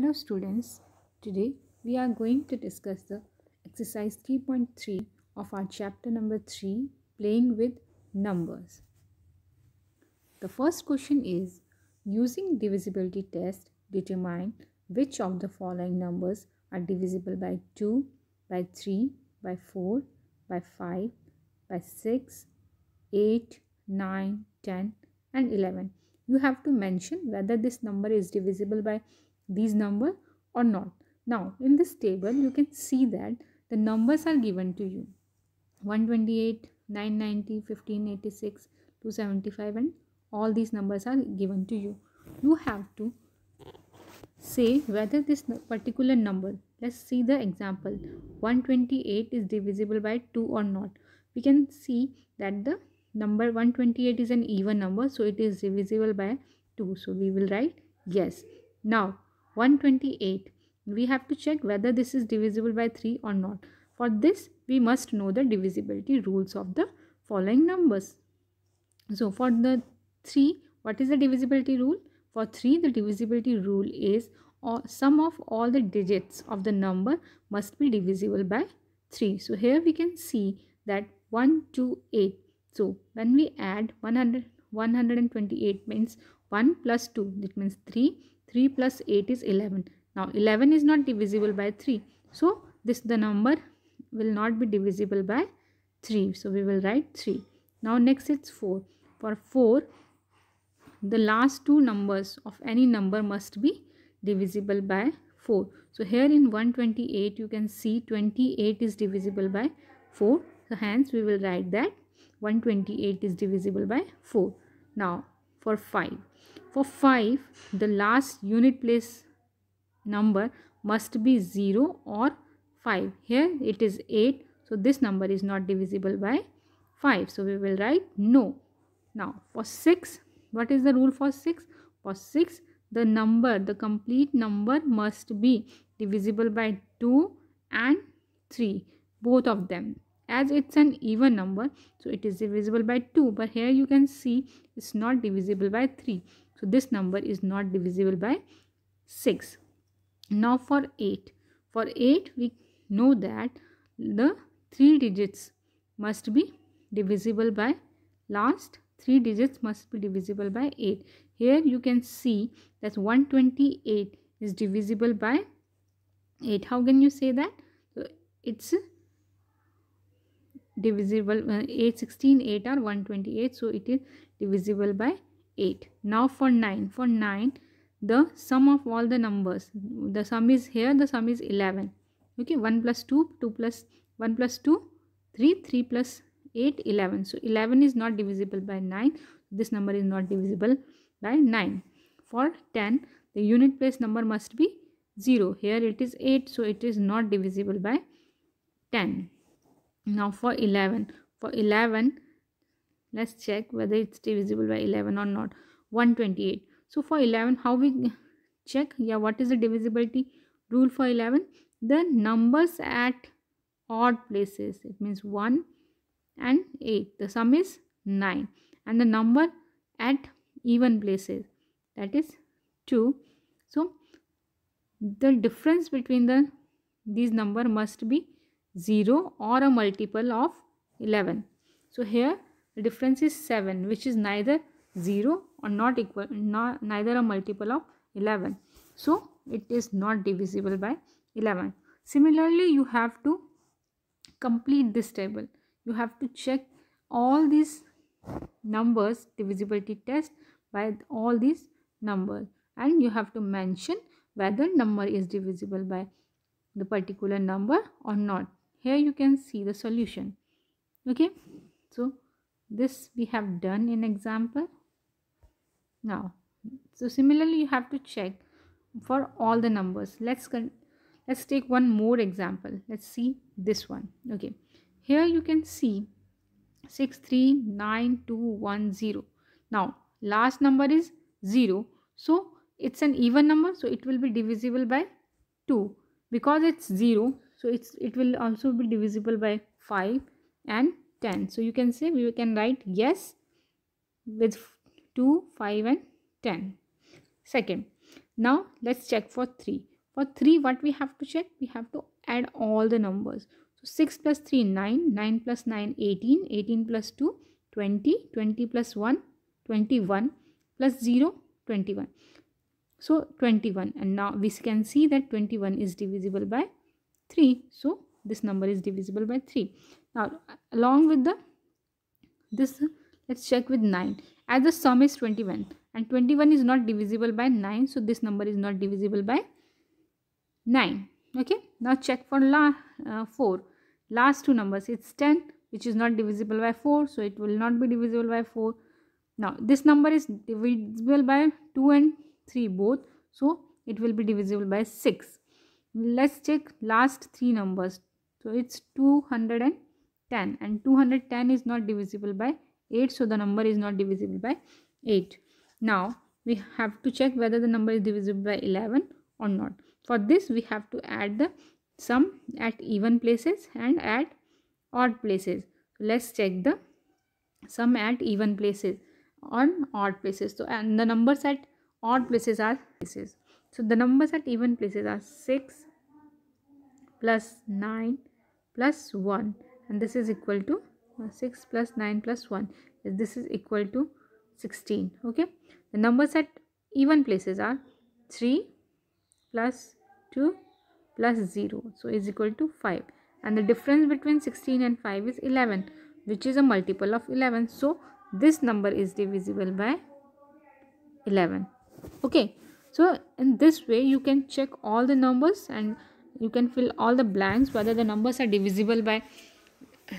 Hello students, today we are going to discuss the exercise 3.3 of our chapter number 3 playing with numbers. The first question is using divisibility test determine which of the following numbers are divisible by 2, by 3, by 4, by 5, by 6, 8, 9, 10 and 11. You have to mention whether this number is divisible by these number or not now in this table you can see that the numbers are given to you 128 990 1586 275 and all these numbers are given to you you have to say whether this particular number let's see the example 128 is divisible by 2 or not we can see that the number 128 is an even number so it is divisible by 2 so we will write yes now 128. We have to check whether this is divisible by 3 or not. For this, we must know the divisibility rules of the following numbers. So, for the 3, what is the divisibility rule? For 3, the divisibility rule is or uh, sum of all the digits of the number must be divisible by 3. So, here we can see that 1, 2, 8. So, when we add 100, 128 means 1 plus 2, that means 3 3 plus 8 is 11. Now 11 is not divisible by 3. So this the number will not be divisible by 3. So we will write 3. Now next it's 4. For 4 the last two numbers of any number must be divisible by 4. So here in 128 you can see 28 is divisible by 4. So hence we will write that 128 is divisible by 4. Now for 5. For 5, the last unit place number must be 0 or 5. Here it is 8. So this number is not divisible by 5. So we will write no. Now for 6, what is the rule for 6? For 6, the number, the complete number must be divisible by 2 and 3, both of them. As it's an even number, so it is divisible by 2. But here you can see it's not divisible by 3. So this number is not divisible by 6. Now for 8. For 8 we know that the 3 digits must be divisible by last 3 digits must be divisible by 8. Here you can see that 128 is divisible by 8. How can you say that? So it's divisible uh, 8 8 128 so it is divisible by 8. Now for 9. For 9, the sum of all the numbers. The sum is here, the sum is 11. Okay, 1 plus 2, 2 plus 1 plus 2, 3, 3 plus 8, 11. So 11 is not divisible by 9. This number is not divisible by 9. For 10, the unit place number must be 0. Here it is 8, so it is not divisible by 10. Now for 11. For 11, let's check whether it's divisible by 11 or not 128 so for 11 how we check yeah what is the divisibility rule for 11 the numbers at odd places it means 1 and 8 the sum is 9 and the number at even places that is 2 so the difference between the these number must be 0 or a multiple of 11 so here difference is 7 which is neither 0 or not equal not, neither a multiple of 11 so it is not divisible by 11 similarly you have to complete this table you have to check all these numbers divisibility test by all these numbers and you have to mention whether number is divisible by the particular number or not here you can see the solution okay so this we have done in example now so similarly you have to check for all the numbers let's let's take one more example let's see this one okay here you can see 639210 now last number is 0 so it's an even number so it will be divisible by 2 because it's 0 so it's it will also be divisible by 5 and 10 so you can say we can write yes with 2 5 and 10 second now let's check for 3 for 3 what we have to check we have to add all the numbers so 6 plus 3 9 9 plus 9 18 18 plus 2 20 20 plus 1 21 plus 0 21 so 21 and now we can see that 21 is divisible by 3 so this number is divisible by 3 now along with the this let's check with 9 as the sum is 21 and 21 is not divisible by 9 so this number is not divisible by 9 okay now check for la uh, 4 last two numbers it's 10 which is not divisible by 4 so it will not be divisible by 4 now this number is divisible by 2 and 3 both so it will be divisible by 6 let's check last three numbers so it's 200 and 10 and 210 is not divisible by 8 so the number is not divisible by 8 now we have to check whether the number is divisible by 11 or not for this we have to add the sum at even places and at odd places let's check the sum at even places on odd places so and the numbers at odd places are places so the numbers at even places are 6 plus 9 plus 1 and this is equal to uh, 6 plus 9 plus 1 this is equal to 16 okay the numbers at even places are 3 plus 2 plus 0 so is equal to 5 and the difference between 16 and 5 is 11 which is a multiple of 11 so this number is divisible by 11 okay so in this way you can check all the numbers and you can fill all the blanks whether the numbers are divisible by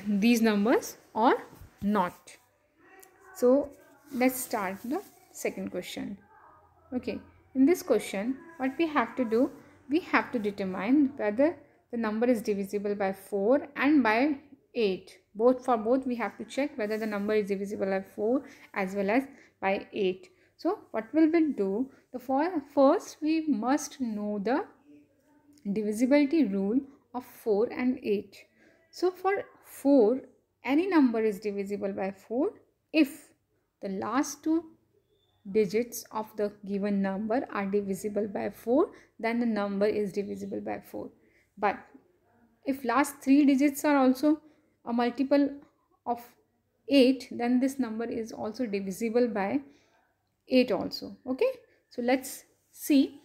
these numbers or not so let's start the second question okay in this question what we have to do we have to determine whether the number is divisible by 4 and by 8 both for both we have to check whether the number is divisible by 4 as well as by 8 so what will we do the first we must know the divisibility rule of 4 and 8 so for 4 any number is divisible by 4 if the last two digits of the given number are divisible by 4 then the number is divisible by 4 but if last three digits are also a multiple of 8 then this number is also divisible by 8 also okay so let's see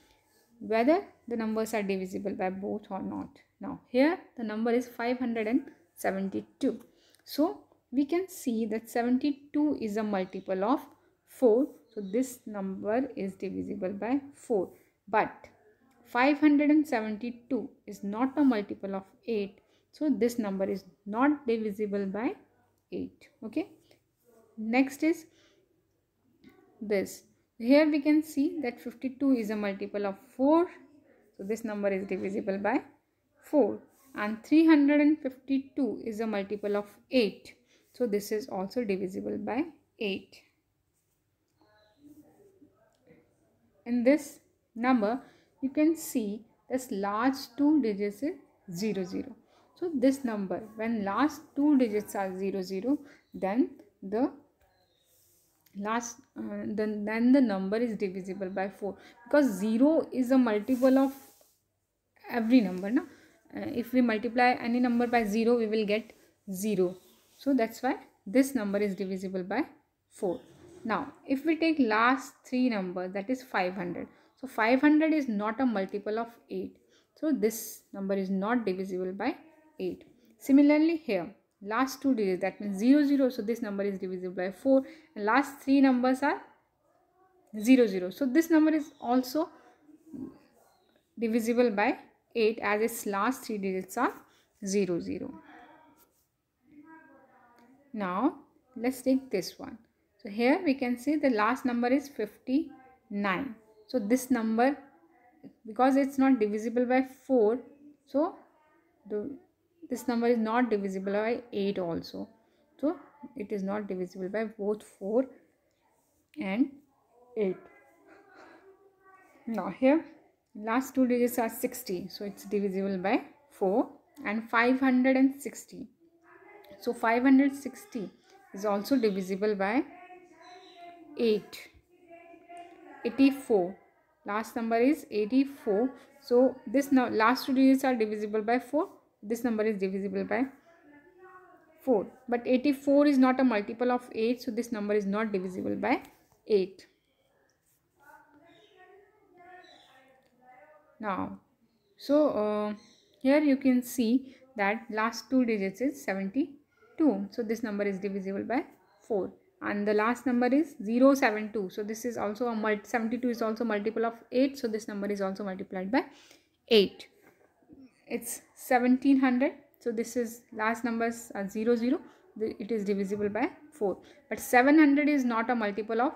whether the numbers are divisible by both or not now here the number is 500 and 72. So we can see that 72 is a multiple of 4. So this number is divisible by 4. But 572 is not a multiple of 8. So this number is not divisible by 8. Okay. Next is this. Here we can see that 52 is a multiple of 4. So this number is divisible by 4 and 352 is a multiple of 8 so this is also divisible by 8 in this number you can see this large two digits is 00 so this number when last two digits are 00 then the last uh, then then the number is divisible by 4 because 0 is a multiple of every number na uh, if we multiply any number by 0 we will get 0 so that's why this number is divisible by 4 now if we take last three number that is 500 so 500 is not a multiple of 8 so this number is not divisible by 8 similarly here last two digits that means 0 0 so this number is divisible by 4 and last three numbers are 0 0 so this number is also divisible by 8 as its last three digits are 0 0. Now let's take this one. So here we can see the last number is 59. So this number because it's not divisible by 4 so the, this number is not divisible by 8 also. So it is not divisible by both 4 and 8. Now here last two digits are 60 so it's divisible by 4 and 560 so 560 is also divisible by 8 84 last number is 84 so this now last two digits are divisible by 4 this number is divisible by 4 but 84 is not a multiple of 8 so this number is not divisible by 8 now so uh, here you can see that last two digits is 72 so this number is divisible by 4 and the last number is 072 so this is also a multi 72 is also multiple of 8 so this number is also multiplied by 8 it's 1700 so this is last numbers are 0 0 it is divisible by 4 but 700 is not a multiple of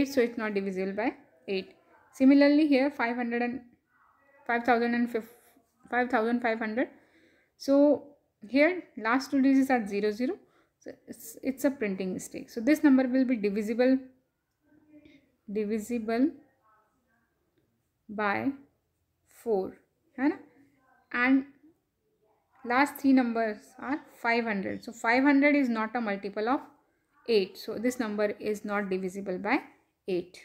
8 so it's not divisible by 8 similarly here 500 and 5500 so here last two digits are 00, so it's, it's a printing mistake so this number will be divisible divisible by 4 right? and last three numbers are 500 so 500 is not a multiple of 8 so this number is not divisible by 8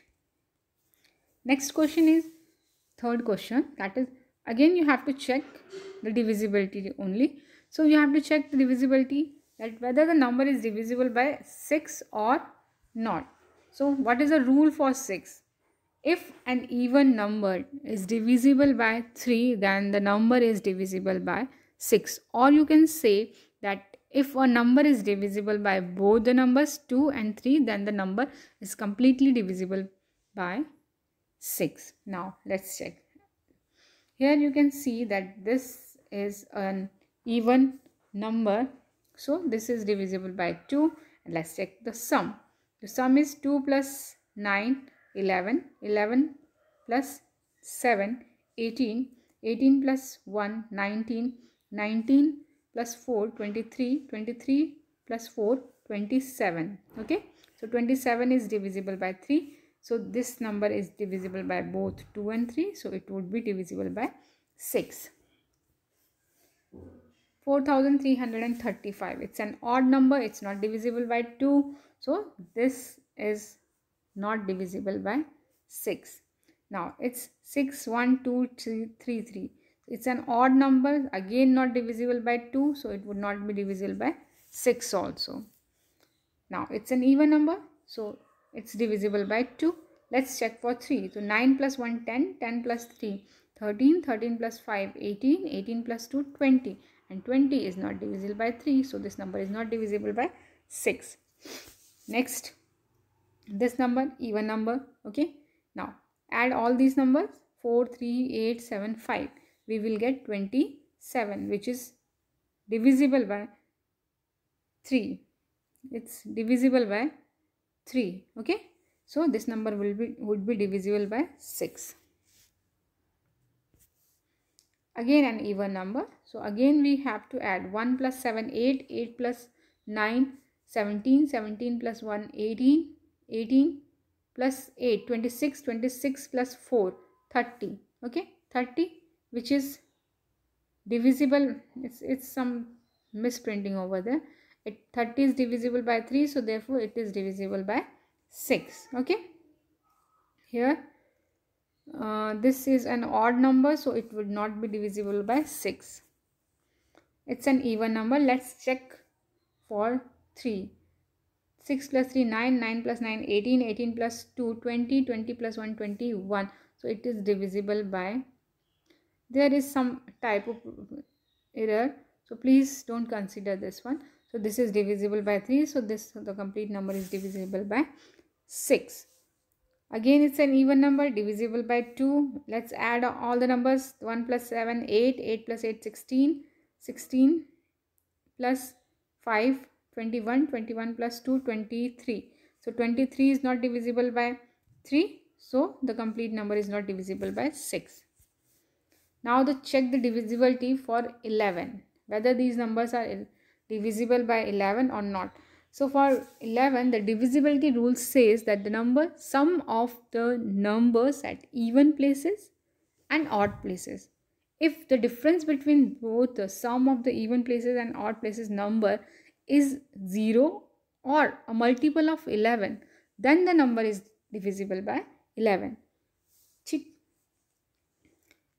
next question is third question that is again you have to check the divisibility only so you have to check the divisibility that whether the number is divisible by 6 or not so what is the rule for 6 if an even number is divisible by 3 then the number is divisible by 6 or you can say that if a number is divisible by both the numbers 2 and 3 then the number is completely divisible by 6. Now let's check. Here you can see that this is an even number. So this is divisible by 2. let's check the sum. The sum is 2 plus 9, 11. 11 plus 7, 18. 18 plus 1, 19. 19 plus 4, 23. 23 plus 4, 27. Okay. So 27 is divisible by 3 so this number is divisible by both 2 and 3. So it would be divisible by 6. 4335. It's an odd number. It's not divisible by 2. So this is not divisible by 6. Now it's 6, 1, 2, 3, 3, 3. It's an odd number. Again not divisible by 2. So it would not be divisible by 6 also. Now it's an even number. So it's divisible by 2 let's check for 3 so 9 plus 1 10 10 plus 3 13 13 plus 5 18 18 plus 2 20 and 20 is not divisible by 3 so this number is not divisible by 6 next this number even number okay now add all these numbers 4 3 8 7 5 we will get 27 which is divisible by 3 it's divisible by 3 okay so this number will be would be divisible by 6 again an even number so again we have to add 1 plus 7 8 8 plus 9 17 17 plus 1 18 18 plus 8 26 26 plus 4 30 okay 30 which is divisible it's it's some misprinting over there it 30 is divisible by 3 so therefore it is divisible by 6 okay here uh, this is an odd number so it would not be divisible by 6 it's an even number let's check for 3 6 plus 3 9 9 plus 9 18 18 plus 2 20 20 plus 1 21 so it is divisible by there is some type of error so please don't consider this one so this is divisible by 3. So this the complete number is divisible by 6. Again it's an even number divisible by 2. Let's add all the numbers 1 plus 7 8, 8 plus 8 16, 16 plus 5 21, 21 plus 2 23. So 23 is not divisible by 3. So the complete number is not divisible by 6. Now the check the divisibility for 11 whether these numbers are divisible by 11 or not. So for 11, the divisibility rule says that the number sum of the numbers at even places and odd places. If the difference between both the sum of the even places and odd places number is 0 or a multiple of 11, then the number is divisible by 11.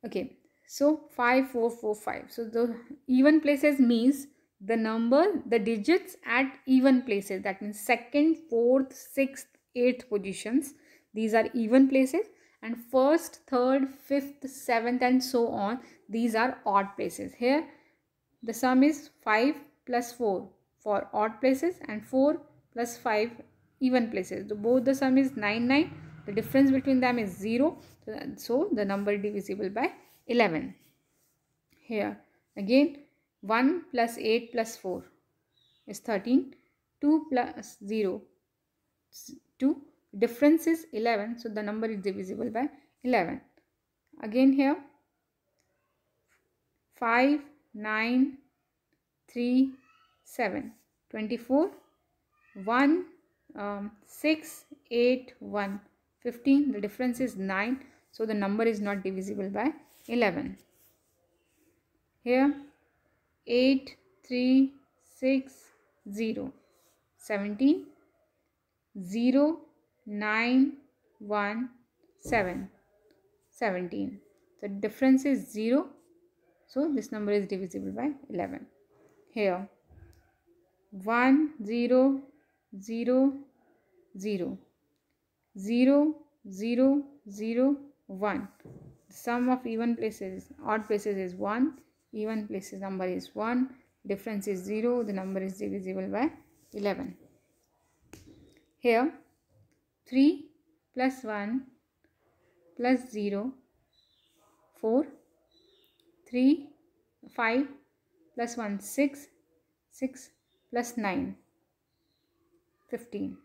Okay, so 5445. So the even places means the number, the digits at even places. That means second, fourth, sixth, eighth positions. These are even places. And first, third, fifth, seventh and so on. These are odd places. Here, the sum is 5 plus 4 for odd places and 4 plus 5 even places. So both the sum is 9, 9. The difference between them is 0. So the number divisible by 11. Here, again, 1 plus 8 plus 4 is 13. 2 plus 0, 2. Difference is 11. So, the number is divisible by 11. Again here, 5, 9, 3, 7. 24, 1, um, 6, 8, 1. 15. The difference is 9. So, the number is not divisible by 11. Here, eight three six zero seventeen zero nine one seven seventeen the difference is zero so this number is divisible by 11 here one zero zero zero zero zero zero one sum of even places odd places is 1 even places number is 1 difference is 0 the number is divisible by 11 here 3 plus 1 plus 0 4 3 5 plus 1 6 6 plus 9 15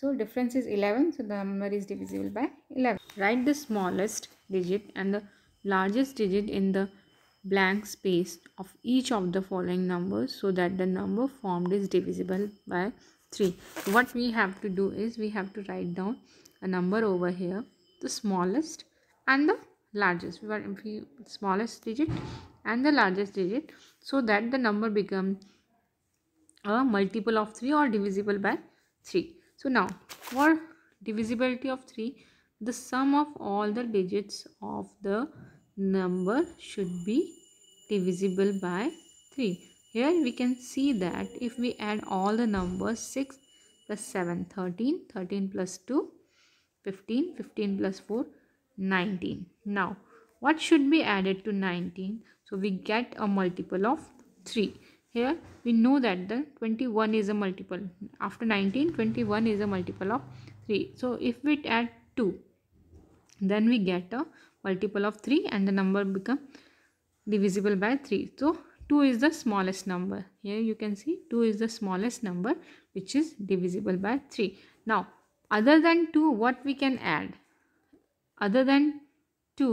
so difference is 11 so the number is divisible by 11 write the smallest digit and the largest digit in the blank space of each of the following numbers so that the number formed is divisible by 3 what we have to do is we have to write down a number over here the smallest and the largest we want the smallest digit and the largest digit so that the number becomes a multiple of 3 or divisible by 3 so now for divisibility of 3 the sum of all the digits of the number should be divisible by 3. Here we can see that if we add all the numbers 6 plus 7 13, 13 plus 2 15, 15 plus 4 19. Now what should be added to 19? So we get a multiple of 3. Here we know that the 21 is a multiple. After 19, 21 is a multiple of 3. So if we add 2 then we get a multiple of 3 and the number become divisible by 3 so 2 is the smallest number here you can see 2 is the smallest number which is divisible by 3 now other than 2 what we can add other than 2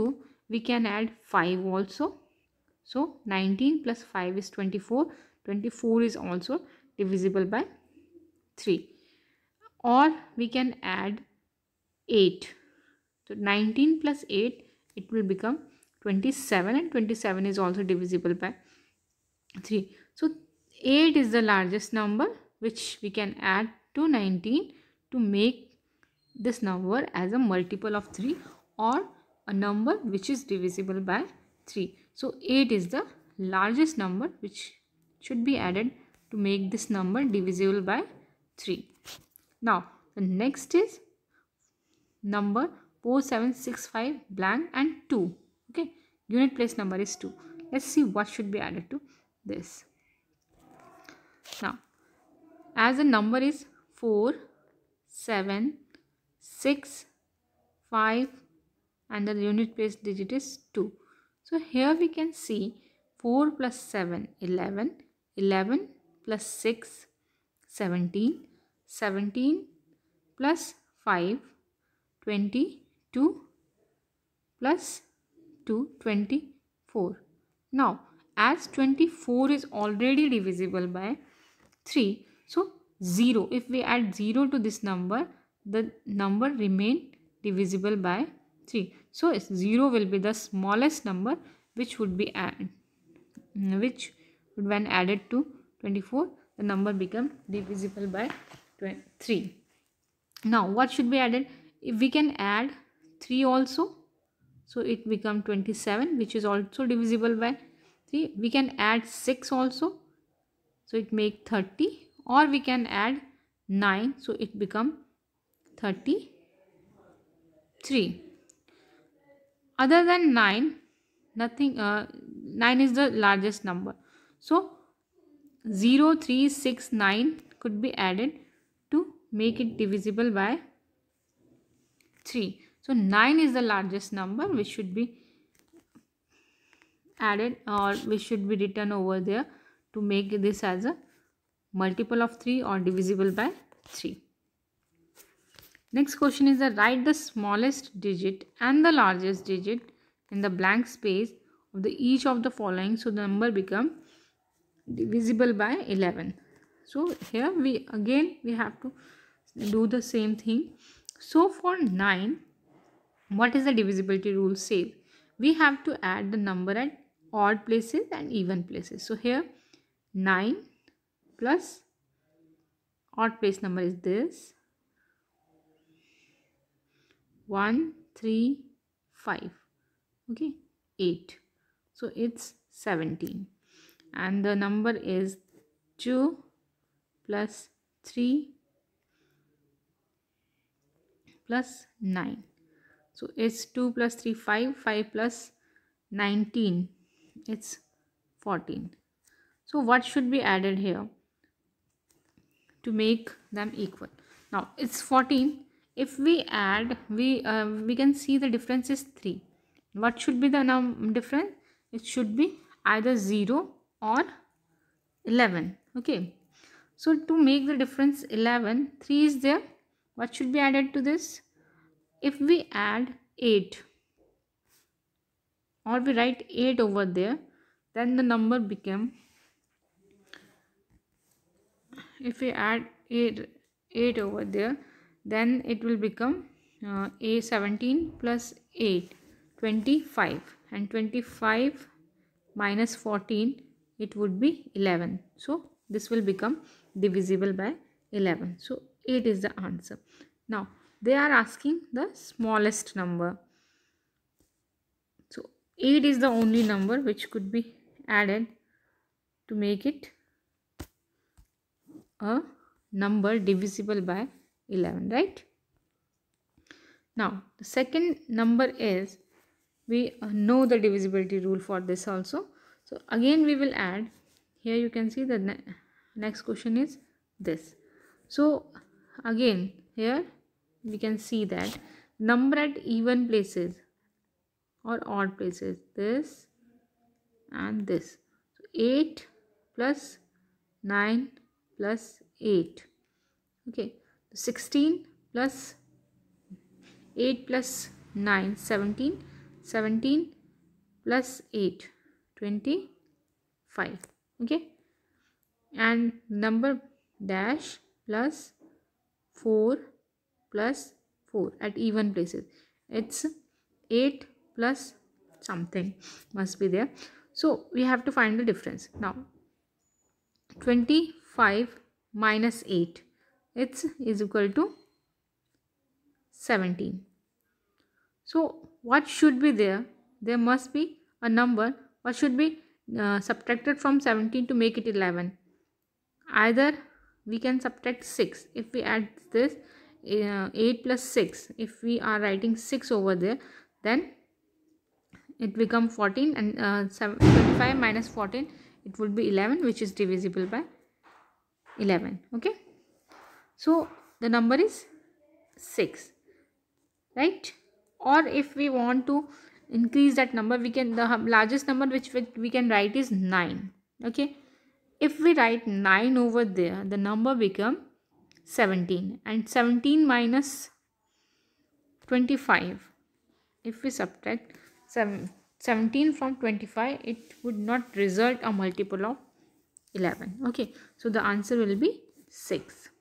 we can add 5 also so 19 plus 5 is 24 24 is also divisible by 3 or we can add 8 so 19 plus 8 it will become 27 and 27 is also divisible by 3 so 8 is the largest number which we can add to 19 to make this number as a multiple of 3 or a number which is divisible by 3 so 8 is the largest number which should be added to make this number divisible by 3 now the next is number 4765 blank and 2 okay unit place number is 2 let's see what should be added to this now as the number is 4 7 6 5 and the unit place digit is 2 so here we can see 4 plus 7 11 11 plus 6 17 17 plus 5 20 2 plus 2 24 now as 24 is already divisible by 3 so 0 if we add 0 to this number the number remain divisible by 3 so 0 will be the smallest number which would be add, which when added to 24 the number become divisible by 3 now what should be added if we can add 3 also so it become 27 which is also divisible by 3 we can add 6 also so it make 30 or we can add 9 so it become 33 other than 9 nothing uh, 9 is the largest number so 0 3 6 9 could be added to make it divisible by 3 so 9 is the largest number which should be added or which should be written over there to make this as a multiple of 3 or divisible by 3. Next question is that write the smallest digit and the largest digit in the blank space of the each of the following so the number become divisible by 11. So here we again we have to do the same thing. So for 9 what is the divisibility rule Say We have to add the number at odd places and even places. So here 9 plus odd place number is this 1, 3, 5. Okay, 8. So it's 17. And the number is 2 plus 3 plus 9. So it's 2 plus 3, 5, 5 plus 19, it's 14. So what should be added here to make them equal? Now it's 14. If we add, we, uh, we can see the difference is 3. What should be the num difference? It should be either 0 or 11. Okay. So to make the difference 11, 3 is there. What should be added to this? if we add 8 or we write 8 over there then the number become if we add 8, 8 over there then it will become uh, a 17 plus 8 25 and 25 minus 14 it would be 11 so this will become divisible by 11 so 8 is the answer now they are asking the smallest number so 8 is the only number which could be added to make it a number divisible by 11 right now the second number is we uh, know the divisibility rule for this also so again we will add here you can see the ne next question is this so again here we can see that number at even places or odd places this and this so 8 plus 9 plus 8 okay 16 plus 8 plus 9 17 17 plus 8 25 okay and number dash plus 4 plus 4 at even places. It's 8 plus something must be there. So we have to find the difference. Now 25 minus 8 it's is equal to 17. So what should be there? There must be a number what should be uh, subtracted from 17 to make it 11. Either we can subtract 6 if we add this uh, 8 plus 6 if we are writing 6 over there then it become 14 and uh, 7, 14 it would be 11 which is divisible by 11 okay so the number is 6 right or if we want to increase that number we can the largest number which we can write is 9 okay if we write 9 over there the number become 17 and 17 minus 25 if we subtract 17 from 25 it would not result a multiple of 11 okay so the answer will be 6